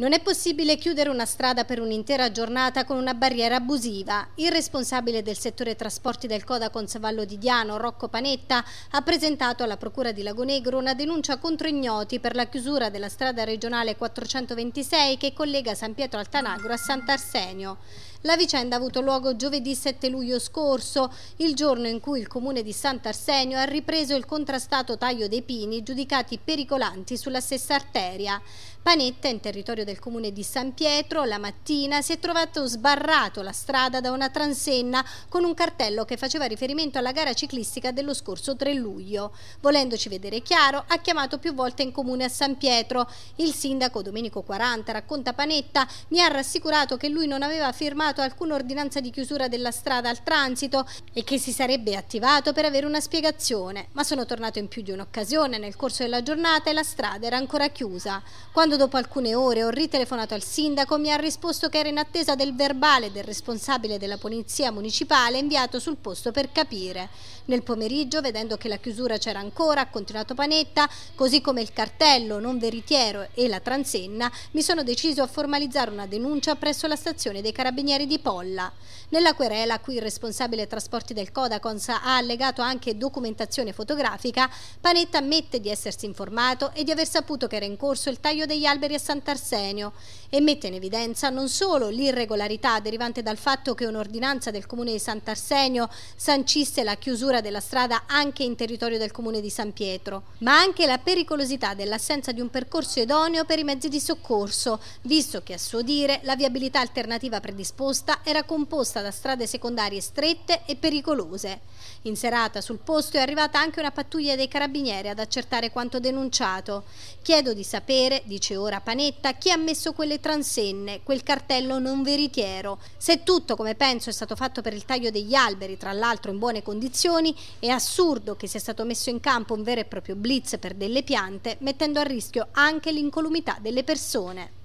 Non è possibile chiudere una strada per un'intera giornata con una barriera abusiva. Il responsabile del settore trasporti del Coda Consavallo di Diano, Rocco Panetta, ha presentato alla Procura di Lagonegro una denuncia contro ignoti per la chiusura della strada regionale 426 che collega San Pietro al Tanagro a Sant'Arsenio. La vicenda ha avuto luogo giovedì 7 luglio scorso, il giorno in cui il comune di Sant'Arsenio ha ripreso il contrastato taglio dei pini giudicati pericolanti sulla stessa arteria. Panetta, in territorio del comune di San Pietro, la mattina si è trovato sbarrato la strada da una transenna con un cartello che faceva riferimento alla gara ciclistica dello scorso 3 luglio. Volendoci vedere chiaro, ha chiamato più volte in comune a San Pietro. Il sindaco Domenico 40, racconta Panetta, mi ha rassicurato che lui non aveva firmato dato alcuna ordinanza di chiusura della strada al transito e che si sarebbe attivato per avere una spiegazione, ma sono tornato in più di un'occasione nel corso della giornata e la strada era ancora chiusa. Quando dopo alcune ore ho ritelefonato al sindaco mi ha risposto che era in attesa del verbale del responsabile della polizia municipale inviato sul posto per capire. Nel pomeriggio, vedendo che la chiusura c'era ancora, ha continuato Panetta, così come il cartello non veritiero e la transenna, mi sono deciso a formalizzare una denuncia presso la stazione dei Carabinieri Barbieri di Polla. Nella querela, a cui il responsabile trasporti del Codacons ha allegato anche documentazione fotografica, Panetta ammette di essersi informato e di aver saputo che era in corso il taglio degli alberi a Sant'Arsenio e mette in evidenza non solo l'irregolarità derivante dal fatto che un'ordinanza del comune di Sant'Arsenio sancisse la chiusura della strada anche in territorio del comune di San Pietro, ma anche la pericolosità dell'assenza di un percorso idoneo per i mezzi di soccorso, visto che a suo dire la viabilità alternativa predisposta costa era composta da strade secondarie strette e pericolose. In serata sul posto è arrivata anche una pattuglia dei carabinieri ad accertare quanto denunciato. Chiedo di sapere, dice ora Panetta, chi ha messo quelle transenne, quel cartello non veritiero. Se tutto, come penso, è stato fatto per il taglio degli alberi, tra l'altro in buone condizioni, è assurdo che sia stato messo in campo un vero e proprio blitz per delle piante, mettendo a rischio anche l'incolumità delle persone.